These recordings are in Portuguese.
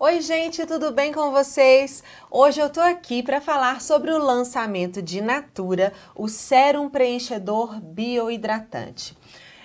Oi, gente, tudo bem com vocês? Hoje eu tô aqui para falar sobre o lançamento de Natura, o sérum preenchedor biohidratante.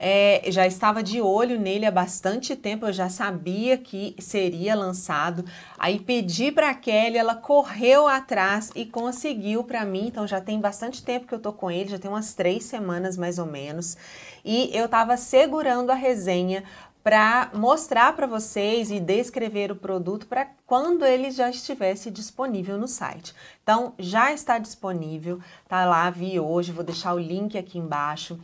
É, já estava de olho nele há bastante tempo, eu já sabia que seria lançado. Aí pedi para a Kelly, ela correu atrás e conseguiu para mim. Então já tem bastante tempo que eu tô com ele, já tem umas três semanas mais ou menos. E eu estava segurando a resenha para mostrar para vocês e descrever o produto para quando ele já estivesse disponível no site. Então, já está disponível, tá lá, vi hoje, vou deixar o link aqui embaixo.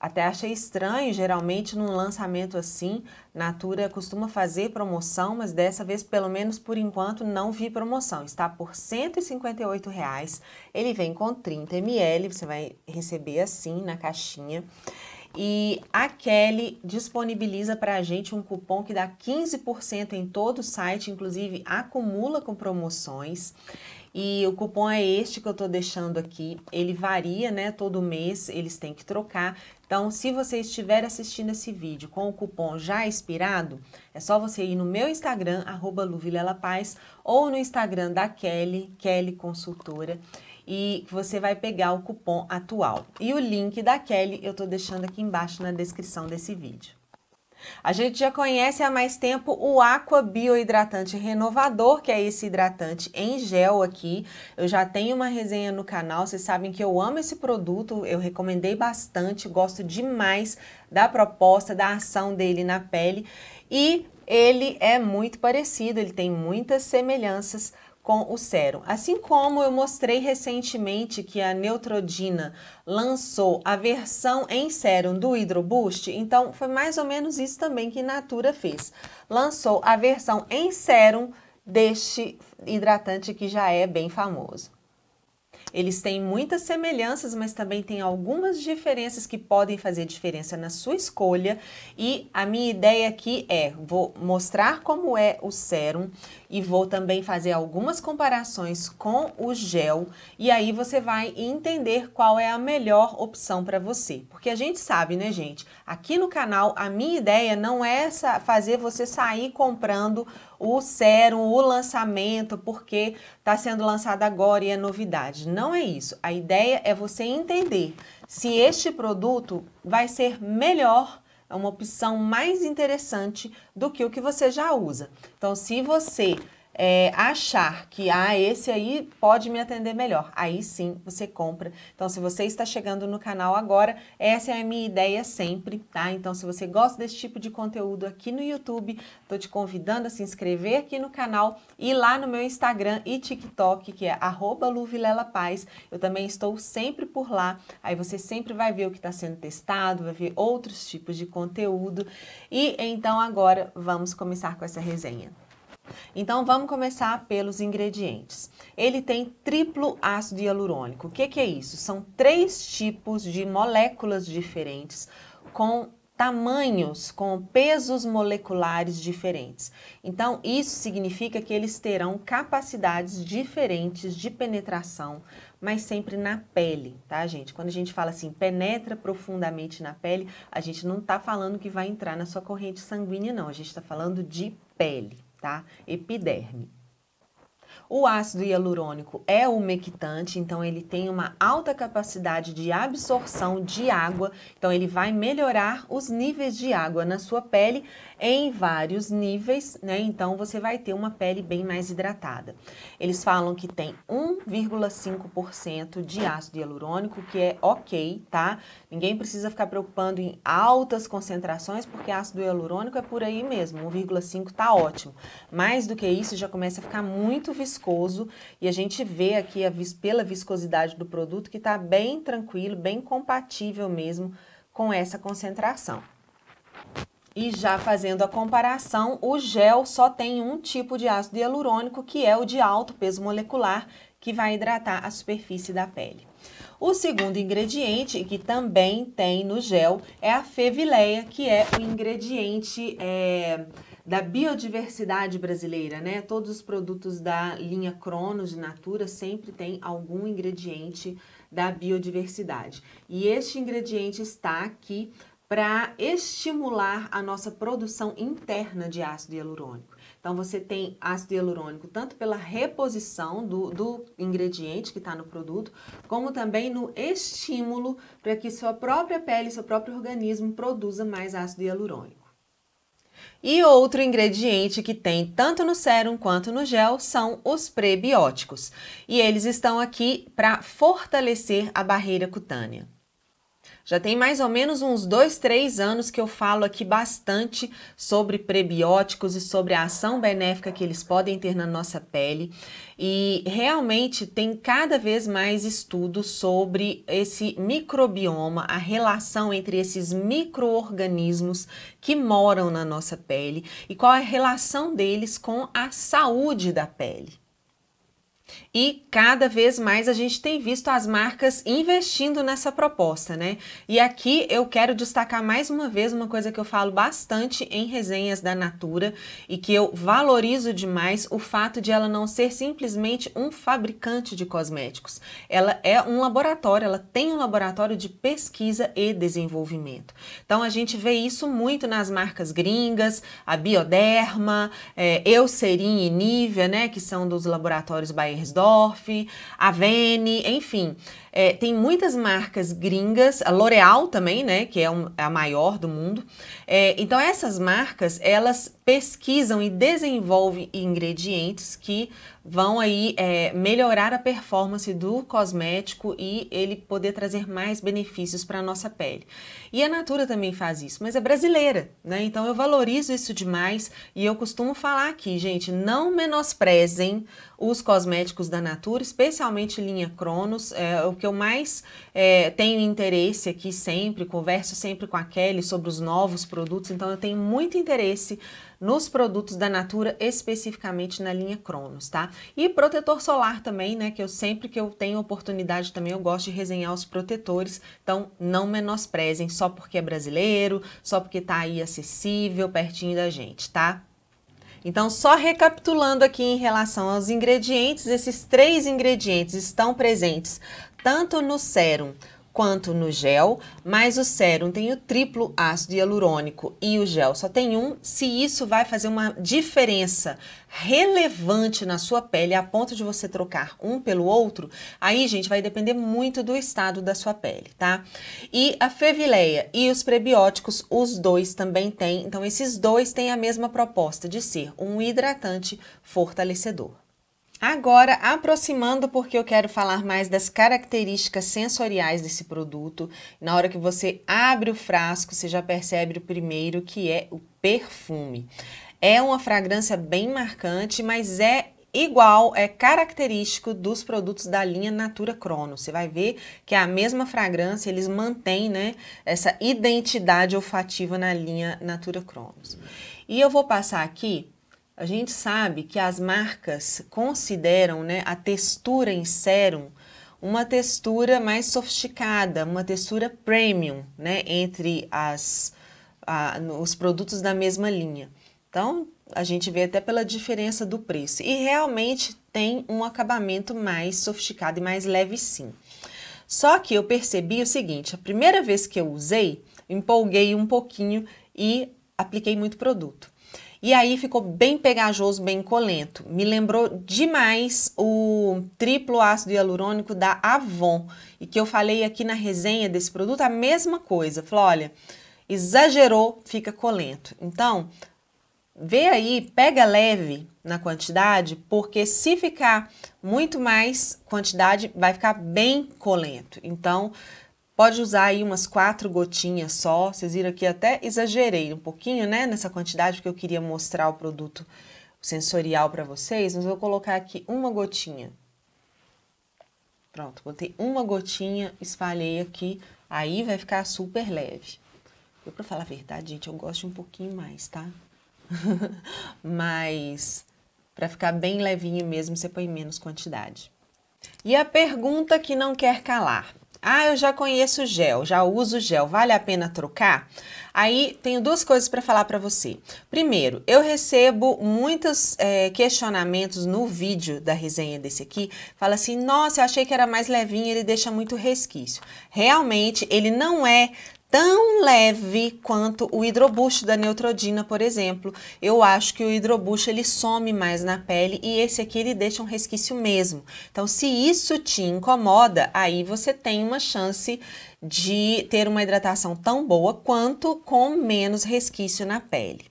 Até achei estranho, geralmente num lançamento assim, Natura costuma fazer promoção, mas dessa vez, pelo menos por enquanto, não vi promoção. Está por R$ 158,00, Reais. Ele vem com 30 ml, você vai receber assim na caixinha. E a Kelly disponibiliza para a gente um cupom que dá 15% em todo o site, inclusive acumula com promoções. E o cupom é este que eu estou deixando aqui. Ele varia, né? Todo mês eles têm que trocar. Então, se você estiver assistindo esse vídeo com o cupom já expirado, é só você ir no meu Instagram, arroba Paz, ou no Instagram da Kelly, Kelly Consultora e você vai pegar o cupom atual. E o link da Kelly eu estou deixando aqui embaixo na descrição desse vídeo. A gente já conhece há mais tempo o Aqua Bio Hidratante Renovador, que é esse hidratante em gel aqui. Eu já tenho uma resenha no canal, vocês sabem que eu amo esse produto, eu recomendei bastante, gosto demais da proposta, da ação dele na pele. E ele é muito parecido, ele tem muitas semelhanças com o sérum. Assim como eu mostrei recentemente que a Neutrodina lançou a versão em sérum do Hidroboost, então foi mais ou menos isso também que Natura fez. Lançou a versão em sérum deste hidratante que já é bem famoso. Eles têm muitas semelhanças, mas também tem algumas diferenças que podem fazer diferença na sua escolha. E a minha ideia aqui é, vou mostrar como é o sérum, e vou também fazer algumas comparações com o gel e aí você vai entender qual é a melhor opção para você. Porque a gente sabe, né, gente? Aqui no canal a minha ideia não é essa fazer você sair comprando o sérum, o lançamento, porque está sendo lançado agora e é novidade. Não é isso. A ideia é você entender se este produto vai ser melhor uma opção mais interessante do que o que você já usa. Então, se você é, achar que ah, esse aí pode me atender melhor. Aí sim você compra. Então, se você está chegando no canal agora, essa é a minha ideia sempre, tá? Então, se você gosta desse tipo de conteúdo aqui no YouTube, tô te convidando a se inscrever aqui no canal e lá no meu Instagram e TikTok, que é @luvilela_paz. Eu também estou sempre por lá. Aí você sempre vai ver o que está sendo testado, vai ver outros tipos de conteúdo. E então agora vamos começar com essa resenha. Então vamos começar pelos ingredientes. Ele tem triplo ácido hialurônico. O que, que é isso? São três tipos de moléculas diferentes com tamanhos, com pesos moleculares diferentes. Então, isso significa que eles terão capacidades diferentes de penetração, mas sempre na pele, tá, gente? Quando a gente fala assim, penetra profundamente na pele, a gente não está falando que vai entrar na sua corrente sanguínea, não. A gente está falando de pele tá? Epiderme. O ácido hialurônico é umectante, então ele tem uma alta capacidade de absorção de água, então ele vai melhorar os níveis de água na sua pele em vários níveis, né? Então você vai ter uma pele bem mais hidratada. Eles falam que tem 1,5% de ácido hialurônico, que é ok, tá? Ninguém precisa ficar preocupando em altas concentrações, porque ácido hialurônico é por aí mesmo, 1,5 tá ótimo. Mais do que isso já começa a ficar muito viscoso e a gente vê aqui a vis pela viscosidade do produto que está bem tranquilo, bem compatível mesmo com essa concentração. E já fazendo a comparação, o gel só tem um tipo de ácido hialurônico, que é o de alto peso molecular, que vai hidratar a superfície da pele. O segundo ingrediente, que também tem no gel, é a fevileia, que é o ingrediente é, da biodiversidade brasileira, né? Todos os produtos da linha Cronos de Natura sempre tem algum ingrediente da biodiversidade. E este ingrediente está aqui para estimular a nossa produção interna de ácido hialurônico. Então, você tem ácido hialurônico tanto pela reposição do, do ingrediente que está no produto, como também no estímulo para que sua própria pele, seu próprio organismo produza mais ácido hialurônico. E outro ingrediente que tem tanto no sérum quanto no gel são os prebióticos. E eles estão aqui para fortalecer a barreira cutânea. Já tem mais ou menos uns dois, três anos que eu falo aqui bastante sobre prebióticos e sobre a ação benéfica que eles podem ter na nossa pele. E realmente tem cada vez mais estudos sobre esse microbioma, a relação entre esses micro-organismos que moram na nossa pele e qual é a relação deles com a saúde da pele. E cada vez mais a gente tem visto as marcas investindo nessa proposta, né? E aqui eu quero destacar mais uma vez uma coisa que eu falo bastante em resenhas da Natura e que eu valorizo demais o fato de ela não ser simplesmente um fabricante de cosméticos. Ela é um laboratório, ela tem um laboratório de pesquisa e desenvolvimento. Então a gente vê isso muito nas marcas gringas, a Bioderma, é, Eucerin e Nivea, né? Que são dos laboratórios Bayer Beiersdorf, Avene, enfim. É, tem muitas marcas gringas, a L'Oréal também, né, que é, um, a maior do mundo. É, então essas marcas, elas pesquisam e desenvolvem ingredientes que vão aí é, melhorar a performance do cosmético e ele poder trazer mais benefícios para a nossa pele. E a Natura também faz isso, mas é brasileira, né? Então eu valorizo isso demais e eu costumo falar aqui, gente, não menosprezem os cosméticos da Natura, especialmente linha Cronos, é o que eu mais é, tenho interesse aqui sempre, converso sempre com a Kelly sobre os novos produtos, então eu tenho muito interesse nos produtos da Natura, especificamente na linha Cronos, tá? E protetor solar também, né, que eu sempre que eu tenho oportunidade também, eu gosto de resenhar os protetores, então não menosprezem só porque é brasileiro, só porque tá aí acessível, pertinho da gente, tá? Então, só recapitulando aqui em relação aos ingredientes, esses três ingredientes estão presentes tanto no sérum quanto no gel, mas o sérum tem o triplo ácido hialurônico e o gel só tem um, se isso vai fazer uma diferença relevante na sua pele a ponto de você trocar um pelo outro, aí, gente, vai depender muito do estado da sua pele, tá? E a fevileia e os prebióticos, os dois também têm, então esses dois têm a mesma proposta de ser um hidratante fortalecedor. Agora, aproximando, porque eu quero falar mais das características sensoriais desse produto. Na hora que você abre o frasco, você já percebe o primeiro que é o perfume. É uma fragrância bem marcante, mas é igual, é característico dos produtos da linha Natura Crono. Você vai ver que é a mesma fragrância, eles mantêm né, essa identidade olfativa na linha Natura Cronos. E eu vou passar aqui a gente sabe que as marcas consideram né, a textura em sérum uma textura mais sofisticada, uma textura premium, né, entre as, a, os produtos da mesma linha. Então, a gente vê até pela diferença do preço. E realmente tem um acabamento mais sofisticado e mais leve, sim. Só que eu percebi o seguinte: a primeira vez que eu usei, empolguei um pouquinho e apliquei muito produto. E aí ficou bem pegajoso, bem colento. Me lembrou demais o triplo ácido hialurônico da Avon, e que eu falei aqui na resenha desse produto a mesma coisa. Falei, olha, exagerou, fica colento. Então, vê aí, pega leve na quantidade, porque se ficar muito mais quantidade, vai ficar bem colento. Então, Pode usar aí umas quatro gotinhas só. Vocês viram que até exagerei um pouquinho, né? Nessa quantidade, porque eu queria mostrar o produto sensorial para vocês. Mas vou colocar aqui uma gotinha. Pronto, botei uma gotinha, espalhei aqui. Aí vai ficar super leve. Eu, pra falar a verdade, gente, eu gosto de um pouquinho mais, tá? Mas para ficar bem levinho mesmo, você põe menos quantidade. E a pergunta que não quer calar. Ah, eu já conheço gel, já uso gel, vale a pena trocar? Aí tenho duas coisas para falar para você. Primeiro, eu recebo muitos é, questionamentos no vídeo da resenha desse aqui. Fala assim: nossa, eu achei que era mais levinho, ele deixa muito resquício. Realmente, ele não é tão leve quanto o hidrobush da neutrodina, por exemplo. Eu acho que o hidrobush ele some mais na pele e esse aqui ele deixa um resquício mesmo. Então, se isso te incomoda, aí você tem uma chance de ter uma hidratação tão boa quanto com menos resquício na pele.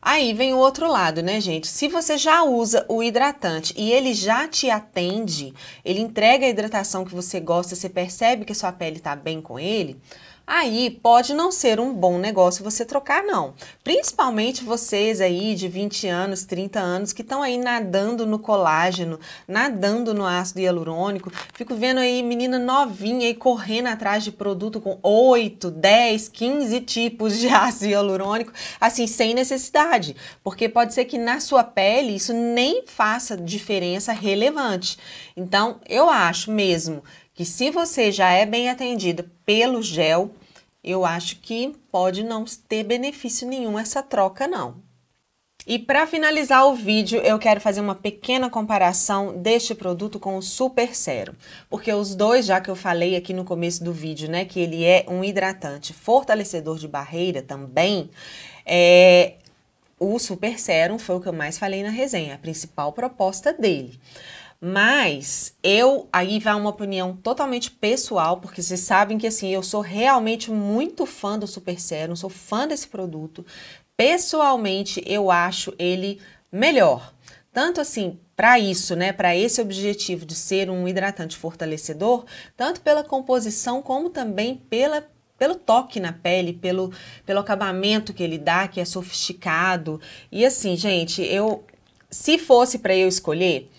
Aí vem o outro lado, né, gente? Se você já usa o hidratante e ele já te atende, ele entrega a hidratação que você gosta, você percebe que sua pele tá bem com ele, aí pode não ser um bom negócio você trocar, não. Principalmente vocês aí de 20 anos, 30 anos, que estão aí nadando no colágeno, nadando no ácido hialurônico. Fico vendo aí menina novinha aí correndo atrás de produto com 8, 10, 15 tipos de ácido hialurônico, assim, sem necessidade. Porque pode ser que na sua pele isso nem faça diferença relevante. Então, eu acho mesmo que se você já é bem atendido pelo gel, eu acho que pode não ter benefício nenhum essa troca não. E para finalizar o vídeo, eu quero fazer uma pequena comparação deste produto com o Super Serum, porque os dois, já que eu falei aqui no começo do vídeo, né, que ele é um hidratante fortalecedor de barreira também, é, o Super Serum foi o que eu mais falei na resenha, a principal proposta dele. Mas eu, aí vai uma opinião totalmente pessoal, porque vocês sabem que assim, eu sou realmente muito fã do Super Serum, sou fã desse produto. Pessoalmente, eu acho ele melhor. Tanto assim, para isso, né, para esse objetivo de ser um hidratante fortalecedor, tanto pela composição como também pela pelo toque na pele, pelo, pelo acabamento que ele dá, que é sofisticado. E assim, gente, eu se fosse para eu escolher,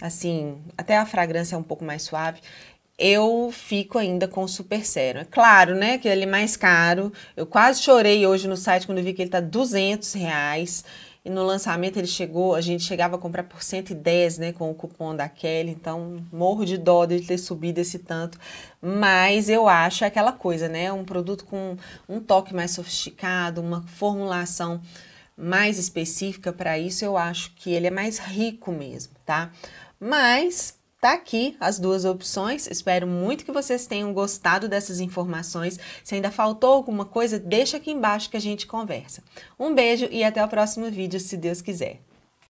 Assim, até a fragrância é um pouco mais suave. Eu fico ainda com o Super Serum. É claro, né, que ele é mais caro. Eu quase chorei hoje no site quando vi que ele tá 200 reais. E no lançamento ele chegou, a gente chegava a comprar por 110, né, com o cupom da Kelly, então morro de dó de ter subido esse tanto. Mas eu acho aquela coisa, né, um produto com um toque mais sofisticado, uma formulação mais específica para isso, eu acho que ele é mais rico mesmo, tá? Mas Tá aqui as duas opções. Espero muito que vocês tenham gostado dessas informações. Se ainda faltou alguma coisa, deixa aqui embaixo que a gente conversa. Um beijo e até o próximo vídeo, se Deus quiser.